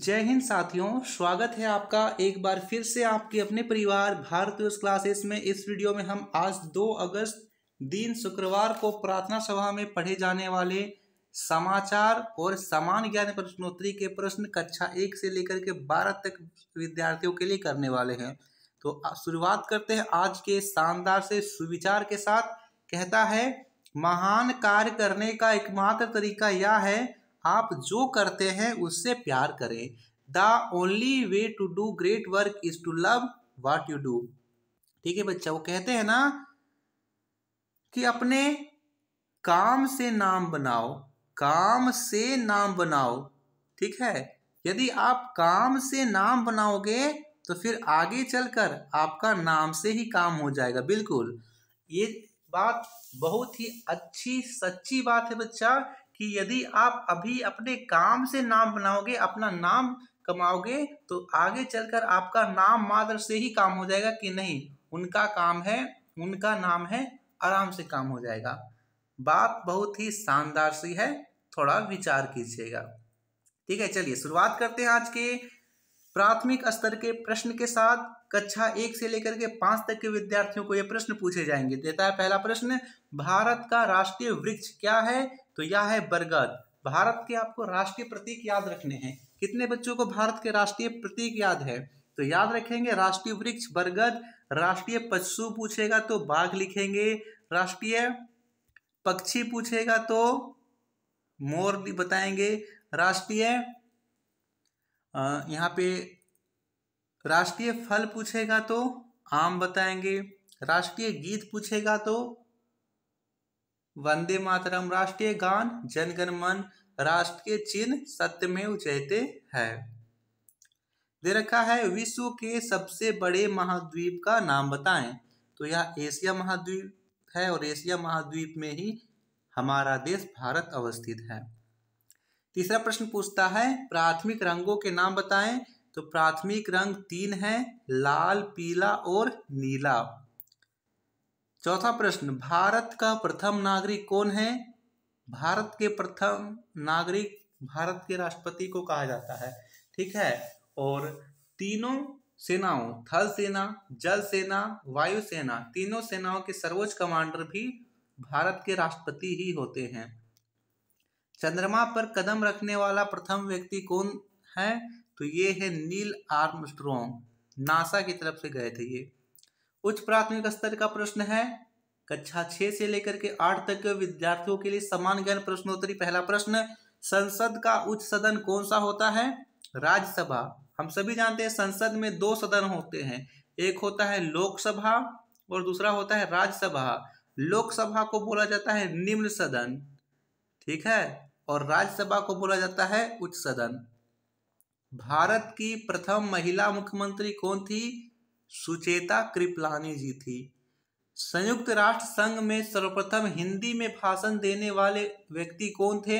जय हिंद साथियों स्वागत है आपका एक बार फिर से आपके अपने परिवार भारतीय क्लासेस में इस वीडियो में हम आज 2 अगस्त दिन शुक्रवार को प्रार्थना सभा में पढ़े जाने वाले समाचार और समान ज्ञान प्रश्नोत्तरी के प्रश्न कक्षा एक से लेकर के बारह तक विद्यार्थियों के लिए करने वाले हैं तो शुरुआत करते हैं आज के शानदार से सुविचार के साथ कहता है महान कार्य करने का एकमात्र तरीका यह है आप जो करते हैं उससे प्यार करें the only way to do great work is to love what you do ठीक है बच्चा वो कहते हैं ना कि अपने काम से नाम बनाओ काम से नाम बनाओ ठीक है यदि आप काम से नाम बनाओगे तो फिर आगे चलकर आपका नाम से ही काम हो जाएगा बिल्कुल ये बात बहुत ही अच्छी सच्ची बात है बच्चा कि यदि आप अभी अपने काम से नाम बनाओगे अपना नाम कमाओगे तो आगे चलकर आपका नाम मात्र से ही काम हो जाएगा कि नहीं उनका काम है उनका नाम है आराम से काम हो जाएगा बात बहुत ही शानदार सी है थोड़ा विचार कीजिएगा ठीक है चलिए शुरुआत करते हैं आज के प्राथमिक स्तर के प्रश्न के साथ कक्षा एक से लेकर के पांच तक के विद्यार्थियों को यह प्रश्न पूछे जाएंगे देता है पहला प्रश्न भारत का राष्ट्रीय वृक्ष क्या है तो यह है बरगद भारत के आपको राष्ट्रीय प्रतीक याद रखने हैं कितने बच्चों को भारत के राष्ट्रीय प्रतीक याद है तो याद रखेंगे राष्ट्रीय वृक्ष बरगद राष्ट्रीय पशु पूछेगा तो बाघ लिखेंगे राष्ट्रीय पक्षी पूछेगा तो मोर बताएंगे राष्ट्रीय यहाँ पे राष्ट्रीय फल पूछेगा तो आम बताएंगे राष्ट्रीय गीत पूछेगा तो वंदे मातरम राष्ट्रीय गान जनगण मन राष्ट्र के चिन्ह सत्य में उचैते हैं दे रखा है विश्व के सबसे बड़े महाद्वीप का नाम बताएं तो यह एशिया महाद्वीप है और एशिया महाद्वीप में ही हमारा देश भारत अवस्थित है तीसरा प्रश्न पूछता है प्राथमिक रंगों के नाम बताएं तो प्राथमिक रंग तीन हैं लाल पीला और नीला चौथा प्रश्न भारत का प्रथम नागरिक कौन है भारत के प्रथम नागरिक भारत के राष्ट्रपति को कहा जाता है ठीक है और तीनों सेनाओं थल सेना जल सेना वायु सेना तीनों सेनाओं के सर्वोच्च कमांडर भी भारत के राष्ट्रपति ही होते हैं चंद्रमा पर कदम रखने वाला प्रथम व्यक्ति कौन है तो ये है नील आर्मस्ट्रोंग नासा की तरफ से गए थे ये उच्च प्राथमिक स्तर का प्रश्न है कक्षा छह से लेकर के आठ तक के विद्यार्थियों के लिए समान ज्ञान प्रश्नोत्तरी पहला प्रश्न संसद का उच्च सदन कौन सा होता है राज्यसभा हम सभी जानते हैं संसद में दो सदन होते हैं एक होता है लोकसभा और दूसरा होता है राज्यसभा लोकसभा को बोला जाता है निम्न सदन ठीक है और राज्यसभा को बोला जाता है उच्च सदन भारत की प्रथम महिला मुख्यमंत्री कौन थी सुचेता कृपलानी जी थी संयुक्त राष्ट्र संघ में सर्वप्रथम हिंदी में भाषण देने वाले व्यक्ति कौन थे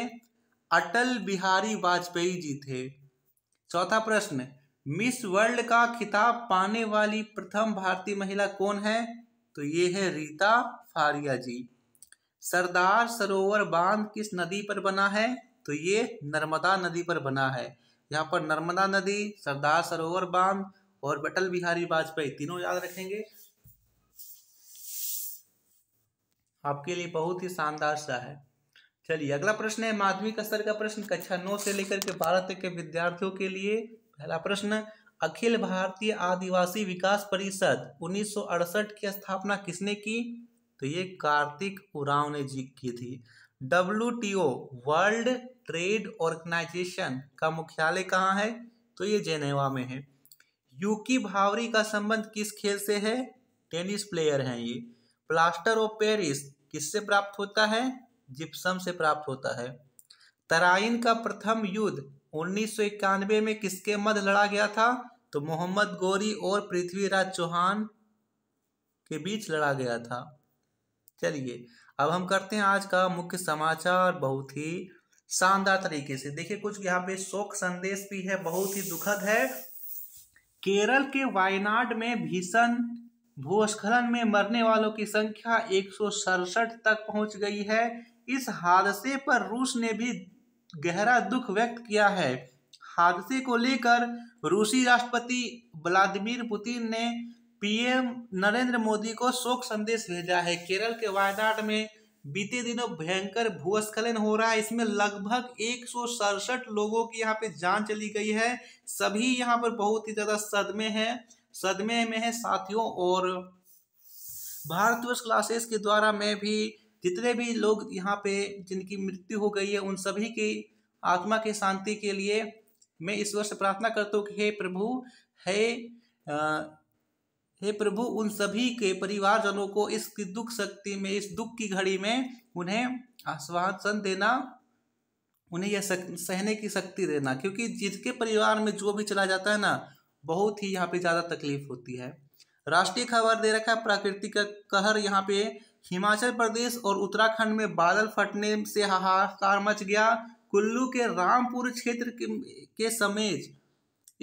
अटल बिहारी वाजपेयी जी थे चौथा प्रश्न मिस वर्ल्ड का खिताब पाने वाली प्रथम भारतीय महिला कौन है तो ये है रीता फारिया जी सरदार सरोवर बांध किस नदी पर बना है तो ये नर्मदा नदी पर बना है यहाँ पर नर्मदा नदी सरदार सरोवर बांध और अटल बिहारी वाजपेयी तीनों याद रखेंगे आपके लिए बहुत ही शानदार सा है चलिए अगला प्रश्न है माध्यमिक स्तर का प्रश्न कक्षा नौ से लेकर के बारह तक के विद्यार्थियों के लिए पहला प्रश्न अखिल भारतीय आदिवासी विकास परिषद उन्नीस की स्थापना किसने की तो ये कार्तिक उराव ने जी की थी डब्ल्यू वर्ल्ड ट्रेड ऑर्गेनाइजेशन का मुख्यालय कहाँ है तो ये जेनेवा में है यूकी भावरी का संबंध किस खेल से है टेनिस प्लेयर हैं ये प्लास्टर ऑफ पेरिस किससे प्राप्त होता है जिप्सम से प्राप्त होता है तराइन का प्रथम युद्ध उन्नीस में किसके मध्य लड़ा गया था तो मोहम्मद गोरी और पृथ्वीराज चौहान के बीच लड़ा गया था चलिए अब हम करते हैं आज का मुख्य समाचार बहुत ही शानदार तरीके से देखिए कुछ यहाँ पे शोक संदेश भी है बहुत ही दुखद है केरल के वायनाड में भीषण भूस्खलन में मरने वालों की संख्या एक तक पहुंच गई है इस हादसे पर रूस ने भी गहरा दुख व्यक्त किया है हादसे को लेकर रूसी राष्ट्रपति व्लादिमीर पुतिन ने पीएम नरेंद्र मोदी को शोक संदेश भेजा है केरल के वायनाड में बीते दिनों भयंकर भूस्खलन हो रहा है इसमें लगभग एक लोगों की यहाँ पे जान चली गई है सभी यहाँ पर बहुत ही ज्यादा सदमे हैं सदमे में है साथियों और भारतवर्ष क्लासेस के द्वारा मैं भी जितने भी लोग यहाँ पे जिनकी मृत्यु हो गई है उन सभी की आत्मा की शांति के लिए मैं इस वर्ष प्रार्थना करता हूँ कि हे प्रभु हे आ, हे प्रभु उन सभी के परिवारजनों को इस दुख शक्ति में इस दुख की घड़ी में उन्हें आश्वासन देना उन्हें यह सहने की शक्ति देना क्योंकि जिसके परिवार में जो भी चला जाता है ना बहुत ही यहाँ पे ज़्यादा तकलीफ होती है राष्ट्रीय खबर दे रखा है प्राकृतिक कहर यहाँ पे हिमाचल प्रदेश और उत्तराखंड में बादल फटने से हाहाकार मच गया कुल्लू के रामपुर क्षेत्र के, के समेत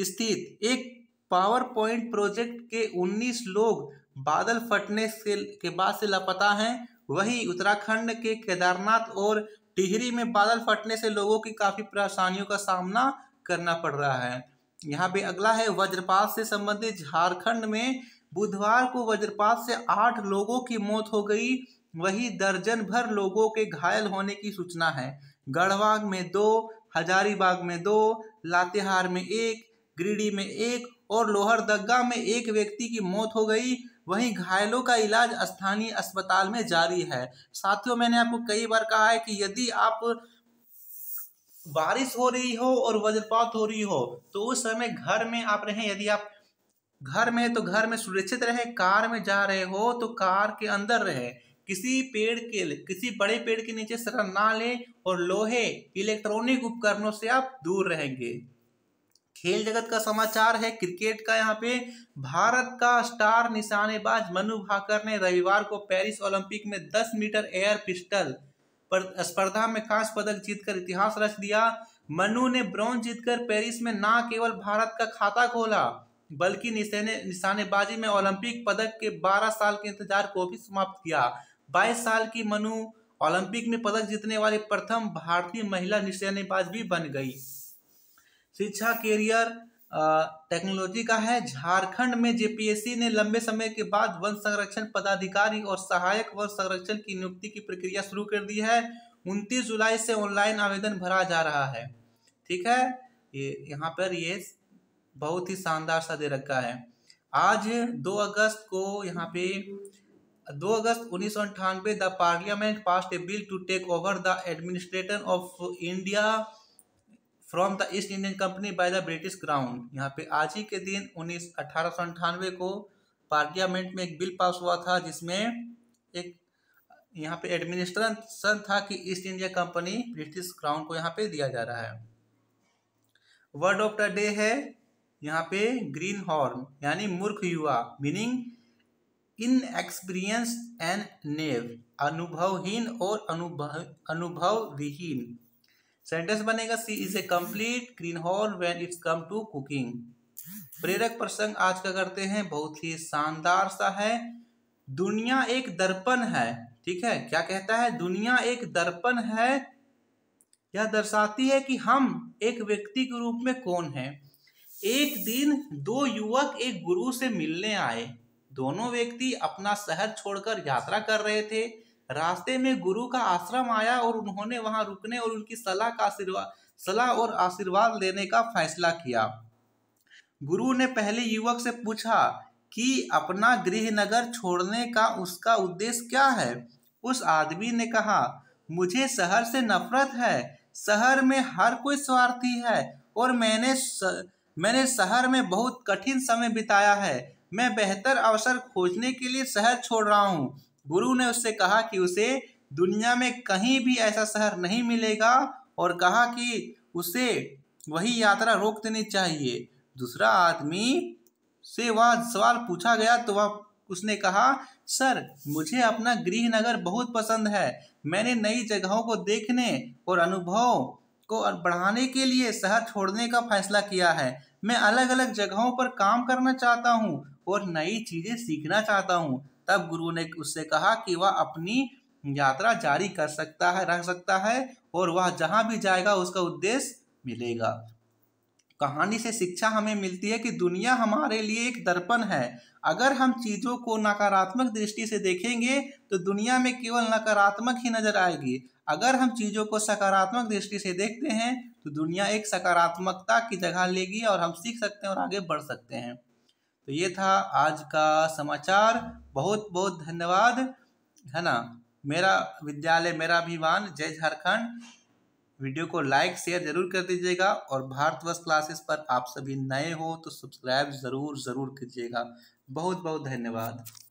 स्थित एक पावर पॉइंट प्रोजेक्ट के 19 लोग बादल फटने से के बाद से लापता हैं वहीं उत्तराखंड के केदारनाथ और टिहरी में बादल फटने से लोगों की काफ़ी परेशानियों का सामना करना पड़ रहा है यहाँ पे अगला है वज्रपात से संबंधित झारखंड में बुधवार को वज्रपात से आठ लोगों की मौत हो गई वही दर्जन भर लोगों के घायल होने की सूचना है गढ़वाग में दो हजारीबाग में दो लातेहार में एक गिरिडीह में एक और लोहरदगा में एक व्यक्ति की मौत हो गई वहीं घायलों का इलाज स्थानीय अस्पताल में जारी है साथियों मैंने आपको कई बार कहा है कि यदि आप बारिश हो रही हो और वज्रपात हो रही हो तो उस समय घर में आप रहें यदि आप घर में तो घर में सुरक्षित रहे कार में जा रहे हो तो कार के अंदर रहे किसी पेड़ के किसी बड़े पेड़ के नीचे शरण ना लें और लोहे इलेक्ट्रॉनिक उपकरणों से आप दूर रहेंगे खेल जगत का समाचार है क्रिकेट का यहाँ पे भारत का स्टार निशानेबाज मनु भाकर ने रविवार को पेरिस ओलंपिक में 10 मीटर एयर पिस्टल पर स्पर्धा में कांस्य पदक जीतकर इतिहास रच दिया मनु ने ब्रॉन्ज जीतकर पेरिस में न केवल भारत का खाता खोला बल्कि निशाने निशानेबाजी में ओलंपिक पदक के 12 साल के इंतजार को भी समाप्त किया 22 साल की मनु ओलंपिक में पदक जीतने वाली प्रथम भारतीय महिला निशानेबाज भी बन गई शिक्षा कैरियर टेक्नोलॉजी का है झारखंड में जेपीएससी ने लंबे समय के बाद वन संरक्षण पदाधिकारी और सहायक वन संरक्षण की नियुक्ति की प्रक्रिया शुरू कर दी है उनतीस जुलाई से ऑनलाइन आवेदन भरा जा रहा है ठीक है ये यहाँ पर ये बहुत ही शानदार सा दे रखा है आज 2 अगस्त को यहाँ पे 2 अगस्त उन्नीस सौ अंठानवे the parliament pass a bill to take over the administrator of India from the East Indian company by the British crown यहाँ पे आज ही के दिन उन्नीस अठारह को पार्लियामेंट में एक बिल पास हुआ था जिसमें एक यहाँ पे एडमिनिस्ट्रेशन था कि East India company British crown को यहाँ पे दिया जा रहा है वर्ड ऑफ द डे है यहाँ पे ग्रीन हॉर्न यानी मूर्ख युवा meaning in experience and naive अनुभवहीन और अनुभव अनुभव विहीन सेंटेंस बनेगा she is a complete greenhorn when it's come to cooking प्रेरक प्रसंग आज का करते हैं बहुत ही शानदार सा है दुनिया एक दर्पण है ठीक है क्या कहता है दुनिया एक दर्पण है यह दर्शाती है कि हम एक व्यक्ति के रूप में कौन है एक दिन दो युवक एक गुरु से मिलने आए दोनों व्यक्ति अपना शहर छोड़कर यात्रा कर रहे थे रास्ते में गुरु का आश्रम आया और उन्होंने वहां रुकने और उनकी सलाह का आशीर्वाद सलाह और आशीर्वाद लेने का फैसला किया गुरु ने पहले युवक से पूछा कि अपना गृहनगर छोड़ने का उसका उद्देश्य क्या है उस आदमी ने कहा मुझे शहर से नफरत है शहर में हर कोई स्वार्थी है और मैंने स, मैंने शहर में बहुत कठिन समय बिताया है मैं बेहतर अवसर खोजने के लिए शहर छोड़ रहा हूँ गुरु ने उससे कहा कि उसे दुनिया में कहीं भी ऐसा शहर नहीं मिलेगा और कहा कि उसे वही यात्रा रोक देनी चाहिए दूसरा आदमी से वह सवाल पूछा गया तो वह उसने कहा सर मुझे अपना गृह नगर बहुत पसंद है मैंने नई जगहों को देखने और अनुभव को बढ़ाने के लिए शहर छोड़ने का फैसला किया है मैं अलग अलग जगहों पर काम करना चाहता हूँ और नई चीज़ें सीखना चाहता हूँ तब गुरु ने उससे कहा कि वह अपनी यात्रा जारी कर सकता है रह सकता है और वह जहाँ भी जाएगा उसका उद्देश्य मिलेगा कहानी से शिक्षा हमें मिलती है कि दुनिया हमारे लिए एक दर्पण है अगर हम चीज़ों को नकारात्मक दृष्टि से देखेंगे तो दुनिया में केवल नकारात्मक ही नजर आएगी अगर हम चीज़ों को सकारात्मक दृष्टि से देखते हैं तो दुनिया एक सकारात्मकता की जगह लेगी और हम सीख सकते हैं और आगे बढ़ सकते हैं तो ये था आज का समाचार बहुत बहुत धन्यवाद है ना मेरा विद्यालय मेरा अभिमान जय झारखंड वीडियो को लाइक शेयर जरूर कर दीजिएगा और भारतवर्ष क्लासेस पर आप सभी नए हो तो सब्सक्राइब ज़रूर ज़रूर कीजिएगा बहुत बहुत धन्यवाद